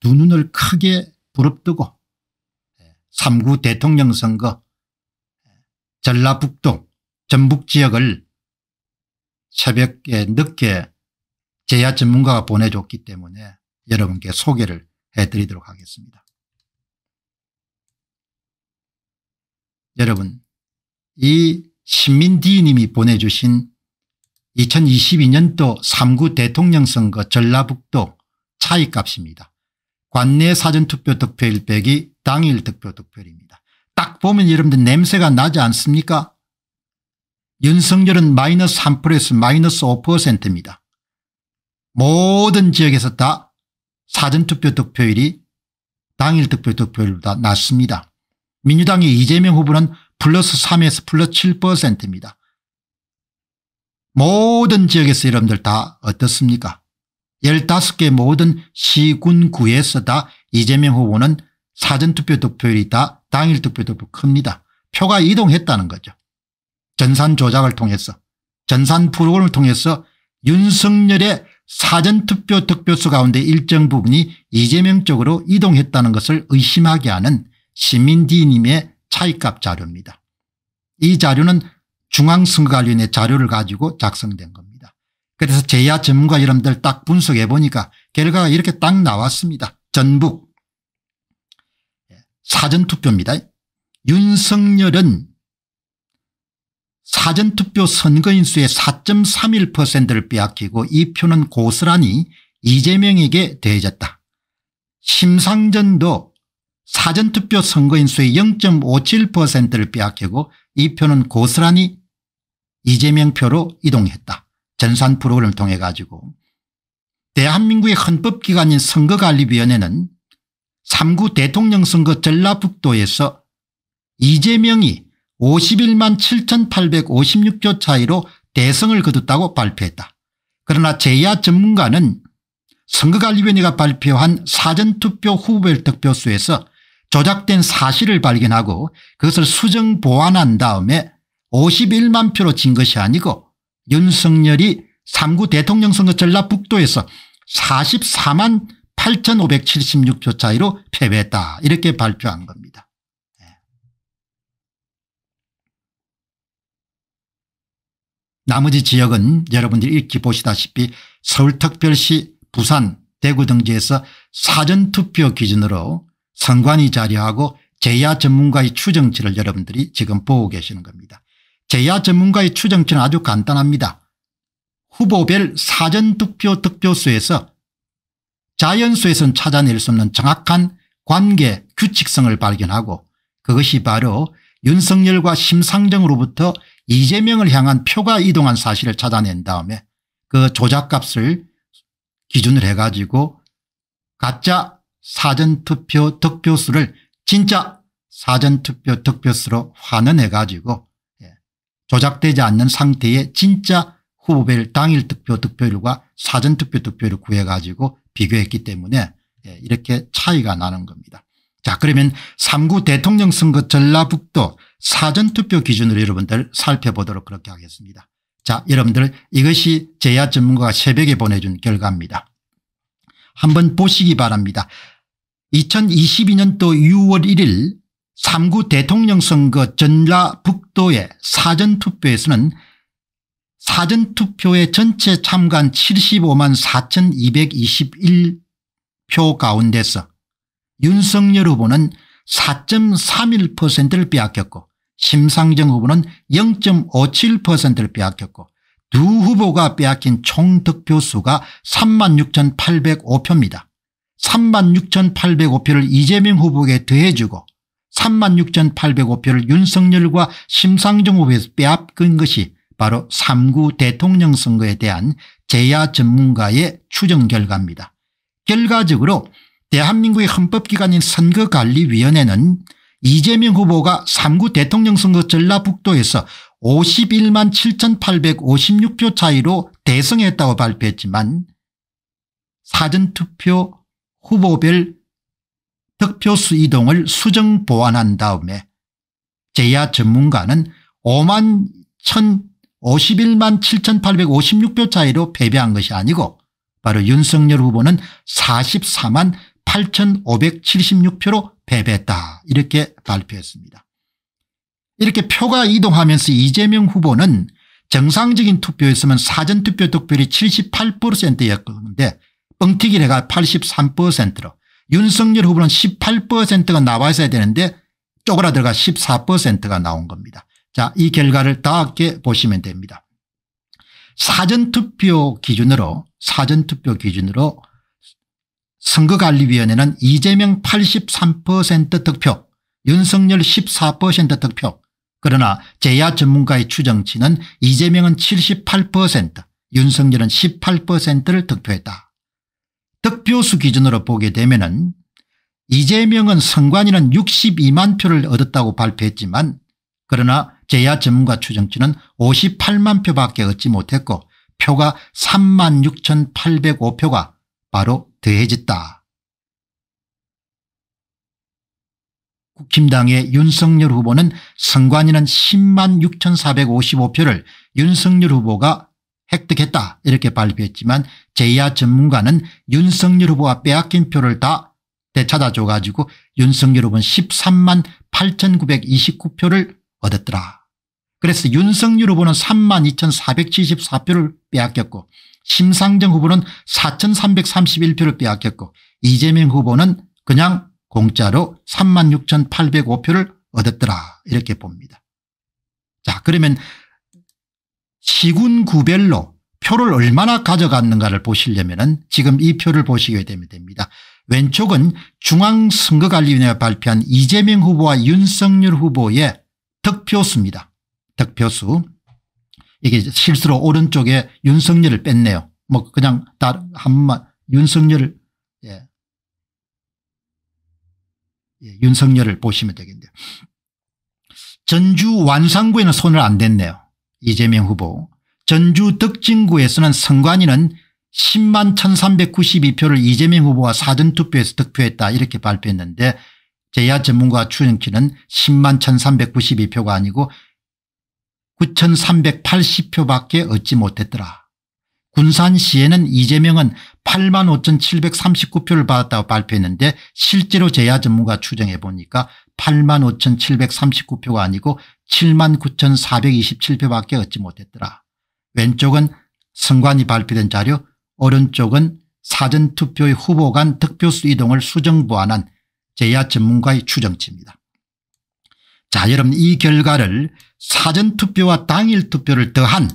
두 눈을 크게 부릅뜨고 삼구 대통령 선거 전라북도 전북 지역을 새벽에 늦게 제야 전문가가 보내줬기 때문에 여러분께 소개를 해드리도록 하겠습니다. 여러분 이 신민디님이 보내주신 2022년도 3구 대통령 선거 전라북도 차이값입니다. 관내 사전투표 득표일 빼기 당일 득표 득표율입니다. 딱 보면 여러분들 냄새가 나지 않습니까 윤성률은 마이너스 3% 마이너스 5%입니다. 모든 지역에서 다 사전투표 득표율이 당일 득표 득표율보다 낮습니다. 민주당의 이재명 후보는 플러스 3에서 플러스 7%입니다. 모든 지역에서 여러분들 다 어떻습니까 15개 모든 시군구에서 다 이재명 후보는 사전투표 득표율이 다 당일 투표 득표 큽니다. 표가 이동했다는 거죠. 전산 조작을 통해서 전산 프로그램을 통해서 윤석열의 사전투표 득표수 가운데 일정 부분이 이재명 쪽으로 이동했다는 것을 의심하게 하는 시민디님의 차이값 자료입니다. 이 자료는 중앙선거관리위원회 자료를 가지고 작성된 겁니다. 그래서 제야 전문가 여러분들 딱 분석해 보니까 결과가 이렇게 딱 나왔습니다. 전북 예, 사전투표입니다. 윤석열은 사전투표 선거인수의 4.31%를 빼앗기고 이 표는 고스란히 이재명에게 대해졌다. 심상전도 사전투표 선거인수의 0.57%를 빼앗기고 이 표는 고스란히 이재명 표로 이동했다. 전산 프로그램을 통해 가지고 대한민국의 헌법기관인 선거관리위원회는 3구 대통령 선거 전라북도에서 이재명이 51만 7 8 5 6조 차이로 대승을 거뒀다고 발표했다. 그러나 제야 전문가는 선거관리위원회가 발표한 사전투표 후보별 득표수에서 조작된 사실을 발견하고 그것을 수정 보완한 다음에 51만 표로 진 것이 아니고 윤석열이 3구 대통령 선거 전라 북도에서 44만 8 5 7 6조 차이로 패배했다 이렇게 발표한 겁니다. 네. 나머지 지역은 여러분들이 읽히 보시다시피 서울특별시 부산 대구 등지에서 사전투표 기준으로 선관위 자료하고 제야 전문가의 추정치를 여러분들이 지금 보고 계시는 겁니다. 제야 전문가의 추정치는 아주 간단합니다. 후보별 사전투표 득표수에서 자연수에선 찾아낼 수 없는 정확한 관계 규칙성을 발견하고 그것이 바로 윤석열과 심상정으로부터 이재명을 향한 표가 이동한 사실을 찾아낸 다음에 그 조작값을 기준을 해가지고 가짜 사전투표 득표수를 진짜 사전투표 득표수로 환원해가지고 조작되지 않는 상태의 진짜 후보별 당일 득표 득표율과 사전 투표 득표율을 구해가지고 비교했기 때문에 예, 이렇게 차이가 나는 겁니다. 자 그러면 3구 대통령 선거 전라북도 사전투표 기준으로 여러분들 살펴보도록 그렇게 하겠습니다. 자 여러분들 이것이 제야 전문가가 새벽에 보내준 결과입니다. 한번 보시기 바랍니다. 2022년도 6월 1일 3구 대통령 선거 전라북도의 사전투표에서는 사전투표의 전체 참관 75만 4221표 가운데서 윤석열 후보는 4.31%를 빼앗겼고 심상정 후보는 0.57%를 빼앗겼고 두 후보가 빼앗긴 총 득표수가 36,805표입니다. 36,805표를 이재명 후보에게 더해주고 36,805표를 윤석열과 심상정 후보에서 빼앗긴 것이 바로 3구 대통령 선거에 대한 제야 전문가의 추정 결과입니다. 결과적으로 대한민국의 헌법기관인 선거관리위원회는 이재명 후보가 3구 대통령 선거 전라북도에서 51만 7856표 차이로 대승했다고 발표했지만 사전투표 후보별 득표수 이동을 수정 보완한 다음에 제야 전문가는 5만 1 51만 7,856표 차이로 패배한 것이 아니고 바로 윤석열 후보는 44만 8,576표로 패배했다 이렇게 발표했습니다. 이렇게 표가 이동하면서 이재명 후보는 정상적인 투표였으면 사전투표 득표율이 78%였는데 뻥튀기를 가 83%로 윤석열 후보는 18%가 나와 있어야 되는데 쪼그라들어가 14%가 나온 겁니다. 자, 이 결과를 다 함께 보시면 됩니다. 사전투표 기준으로 사전투표 기준으로 선거관리위원회는 이재명 83% 득표 윤석열 14% 득표 그러나 제야 전문가의 추정치는 이재명은 78% 윤석열은 18%를 득표했다. 득표수 기준으로 보게 되면 이재명은 선관위는 62만 표를 얻었다고 발표했지만 그러나 제야 전문가 추정치는 58만 표밖에 얻지 못했고 표가 3만 6,805표가 바로 더해졌다. 국힘당의 윤석열 후보는 선관위는 10만 6,455표를 윤석열 후보가 획득했다 이렇게 발표했지만 제야 전문가는 윤석열 후보와 빼앗긴 표를 다 되찾아줘 가지고 윤석열 후보는 13만 8929표를 얻었더라. 그래서 윤석열 후보는 3만 2474표를 빼앗겼고 심상정 후보는 4331표를 빼앗겼고 이재명 후보는 그냥 공짜로 36,805표를 얻었더라 이렇게 봅니다. 자 그러면 시군 구별로 표를 얼마나 가져갔는가를 보시려면 지금 이 표를 보시게 됩니다. 왼쪽은 중앙선거관리위원회가 발표한 이재명 후보와 윤석열 후보의 득표수입니다. 득표수. 이게 실수로 오른쪽에 윤석열을 뺐네요. 뭐 그냥 다 한마 윤석열을 예. 예, 윤석열을 보시면 되겠네요. 전주 완산구에는 손을 안 댔네요. 이재명 후보 전주 덕진구에서는 선관위는 10만 1392표를 이재명 후보와 사전투표에서 득표했다 이렇게 발표했는데 제야 전문가 추정키는 10만 1392표가 아니고 9380표밖에 얻지 못했더라. 군산시에는 이재명은 8만 5739표를 받았다고 발표했는데 실제로 제야 전문가 추정해 보니까 8만 5739표가 아니고 7만 9,427표밖에 얻지 못했더라. 왼쪽은 선관위 발표된 자료 오른쪽은 사전투표의 후보 간 득표수 이동을 수정 보완한 제야 전문가의 추정치입니다. 자 여러분 이 결과를 사전투표와 당일투표를 더한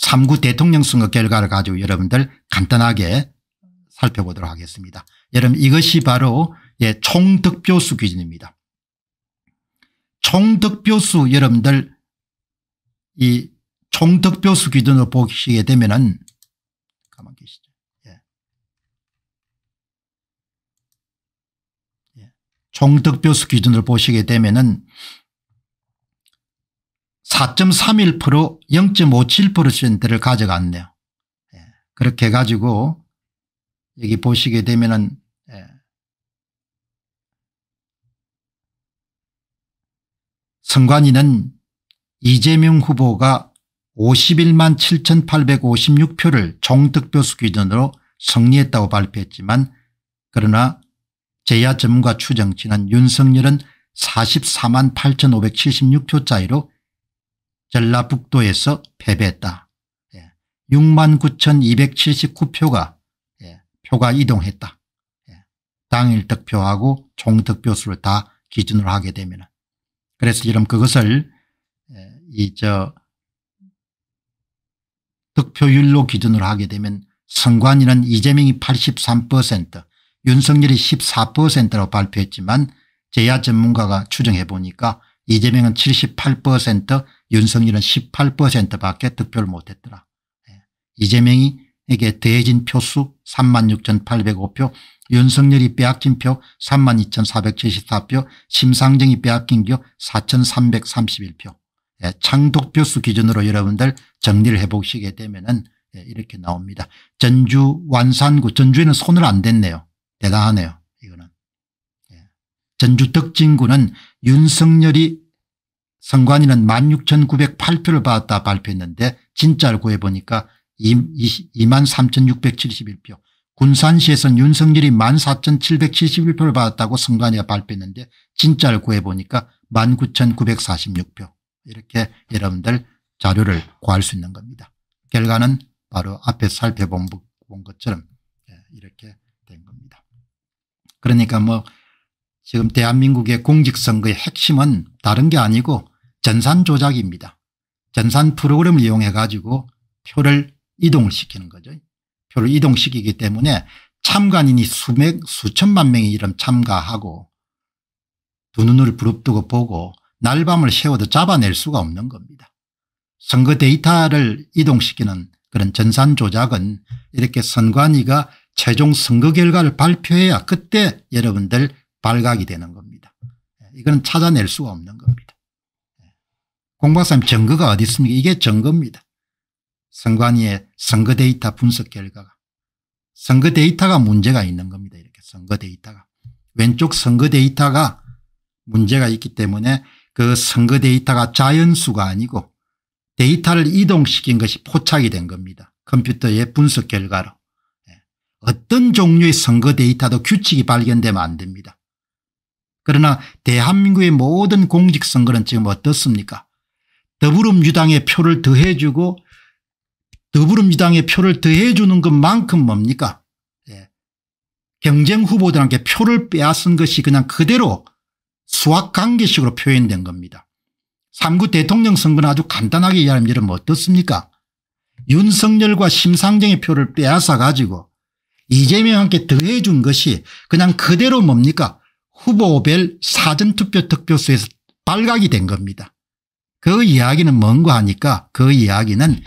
3구 대통령 선거 결과를 가지고 여러분들 간단하게 살펴보도록 하겠습니다. 여러분 이것이 바로 예, 총득표수 기준입니다. 총득표수 여러분들 이 총득표수 기준으로 보시게 되면은 가만 계시죠. 예. 예. 총득표수 기준으로 보시게 되면은 4.31% 0.57%를 가져갔네요. 예. 그렇게 가지고 여기 보시게 되면은 선관위는 이재명 후보가 51만 7856표를 종득표수 기준으로 승리했다고 발표했지만 그러나 제야 전문가 추정치는 윤석열은 44만 8576표 차이로 전라북도에서 패배했다. 6만 예. 9279표가 예, 표가 이동했다. 예. 당일 득표하고 종 득표수를 다 기준으로 하게 되면 그래서 이런 그것을 이저 득표율로 기준으로 하게 되면 선관위는 이재명이 83% 윤석열이 14%라고 발표했지만 제야 전문가가 추정해 보니까 이재명은 78% 윤석열은 18%밖에 득표를 못했더라. 예, 이재명이 에게 대진 표수 36,805표 윤석열이 빼앗긴 표 32,474표 심상정이 빼앗긴 표 4,331표 예, 창독표수 기준으로 여러분들 정리를 해보시게 되면 은 예, 이렇게 나옵니다. 전주 완산구 전주에는 손을 안 댔네요. 대단하네요. 이거는 예. 전주 덕진구는 윤석열이 선관위는 16,908표를 받았다 발표했는데 진짜를 구해보니까 23,671표 군산시에서는 윤석열이 14,771표를 받았다고 선관위가 발표했는데 진짜를 구해보니까 19,946표 이렇게 여러분들 자료를 구할 수 있는 겁니다. 결과는 바로 앞에 살펴본 것처럼 예, 이렇게 된 겁니다. 그러니까 뭐 지금 대한민국의 공직선거의 핵심은 다른 게 아니고 전산 조작입니다. 전산 프로그램을 이용해 가지고 표를 이동을 시키는 거죠. 표를 이동시키기 때문에 참관인이 수백 수천만 명이 이름 참가하고 두 눈을 부릅뜨고 보고 날밤을 세워도 잡아낼 수가 없는 겁니다. 선거 데이터를 이동시키는 그런 전산 조작은 이렇게 선관위가 최종 선거 결과를 발표해야 그때 여러분들 발각이 되는 겁니다. 예, 이건 찾아낼 수가 없는 겁니다. 예. 공박사님 증거가 어디 있습니까? 이게 증거입니다. 선관위의 선거 데이터 분석 결과가 선거 데이터가 문제가 있는 겁니다. 이렇게 선거 데이터가 왼쪽 선거 데이터가 문제가 있기 때문에 그 선거 데이터가 자연수가 아니고 데이터를 이동시킨 것이 포착이 된 겁니다. 컴퓨터의 분석 결과로. 예. 어떤 종류의 선거 데이터도 규칙이 발견되면 안 됩니다. 그러나 대한민국의 모든 공직선거는 지금 어떻습니까? 더불어민주당의 표를 더해주고 더불어민주당의 표를 더해주는 것만큼 뭡니까 예. 경쟁 후보들한테 표를 빼앗은 것이 그냥 그대로 수학관계식으로 표현된 겁니다. 3구 대통령 선거는 아주 간단하게 이해하면 여러분 뭐 어떻습니까 윤석열과 심상정의 표를 빼앗아 가지고 이재명한테 더해준 것이 그냥 그대로 뭡니까 후보별 사전투표 득표수에서 발각이 된 겁니다. 그 이야기는 뭔가 하니까 그 이야기는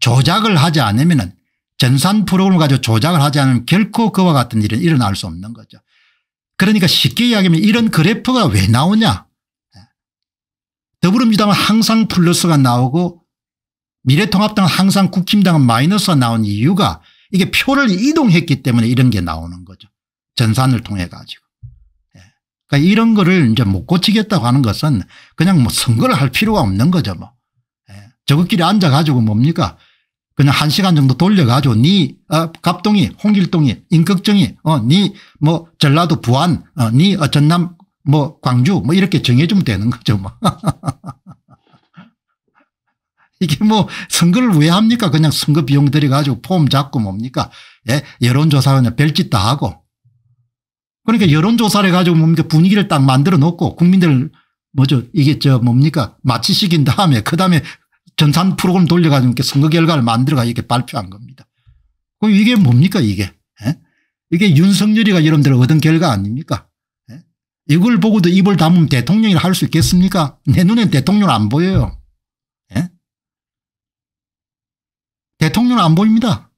조작을 하지 않으면 전산 프로그램을 가지고 조작을 하지 않으면 결코 그와 같은 일은 일어날 수 없는 거죠. 그러니까 쉽게 이야기하면 이런 그래프가 왜 나오냐. 예. 더불어민주당은 항상 플러스가 나오고 미래통합당은 항상 국힘당은 마이너스가 나온 이유가 이게 표를 이동했기 때문에 이런 게 나오는 거죠. 전산을 통해 가지고. 예. 그러니까 이런 거를 이제 못 고치겠다고 하는 것은 그냥 뭐 선거를 할 필요가 없는 거죠 뭐. 예. 저것끼리 앉아가지고 뭡니까 그냥 한 시간 정도 돌려가지고 니 어, 갑동이 홍길동이 인극정이 어, 니뭐 전라도 부안 어, 니 어, 전남 뭐 광주 뭐 이렇게 정해주면 되는 거죠 뭐. 이게 뭐 선거를 왜 합니까 그냥 선거 비용 들여가지고 폼 잡고 뭡니까 예? 여론조사 그냥 별짓 다 하고 그러니까 여론조사를 가지고 뭡니까 분위기를 딱 만들어 놓고 국민들 뭐죠 이게 저 뭡니까 마취시킨 다음에 그다음에 전산 프로그램 돌려가지고 이렇게 선거 결과를 만들어가 이렇게 발표한 겁니다. 그 이게 뭡니까 이게? 에? 예? 이게 윤석열이가 여러분들 얻은 결과 아닙니까? 에? 예? 이걸 보고도 입을 담으면 대통령이라 할수 있겠습니까? 내 눈엔 대통령 안 보여요. 에? 예? 대통령 안 보입니다.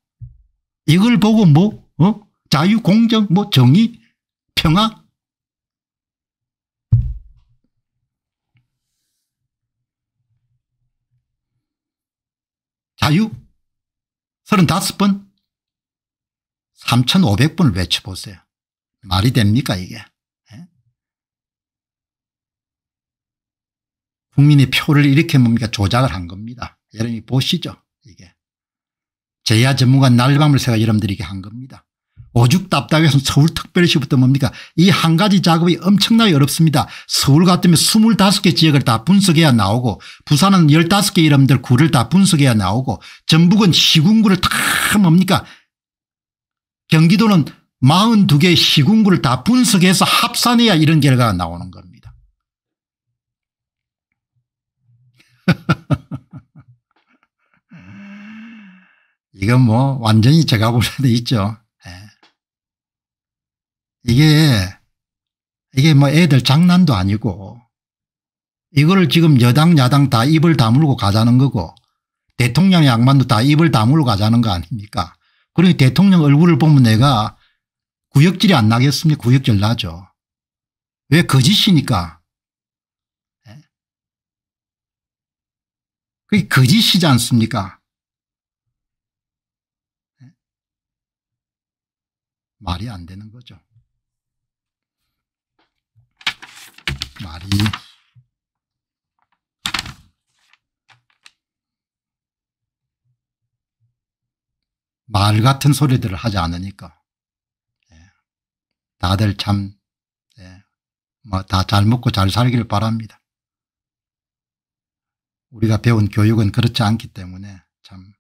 이걸 보고 뭐 어? 자유, 공정, 뭐 정의, 평화 자유 35번 3,500번을 외쳐보세요. 말이 됩니까 이게. 예? 국민의 표를 이렇게 뭡니까 조작을 한 겁니다. 여러분이 보시죠 이게. 제야 전문가 날밤을 새가 여러분들에게 한 겁니다. 오죽 답답해서 서울특별시부터 뭡니까 이 한 가지 작업이 엄청나게 어렵습니다. 서울 같으면 25개 지역을 다 분석해야 나오고 부산은 15개 이름들 구를 다 분석해야 나오고 전북은 시군구를 다 뭡니까 경기도는 42개 의 시군구를 다 분석해서 합산해야 이런 결과가 나오는 겁니다. 이건 뭐 완전히 제가 볼 수도 있죠. 이게 이게 뭐 애들 장난도 아니고 이걸 지금 여당 야당 다 입을 다물고 가자는 거고 대통령양반도다 입을 다물고 가자는 거 아닙니까 그러니 대통령 얼굴을 보면 내가 구역질이 안 나겠습니까 구역질 나죠 왜 거짓이니까 예? 그게 거짓이지 않습니까 예? 말이 안 되는 거죠 말이 말 같은 소리들을 하지 않으니까 예. 다들 참 다잘 예. 뭐 먹고 잘 살기를 바랍니다. 우리가 배운 교육은 그렇지 않기 때문에 참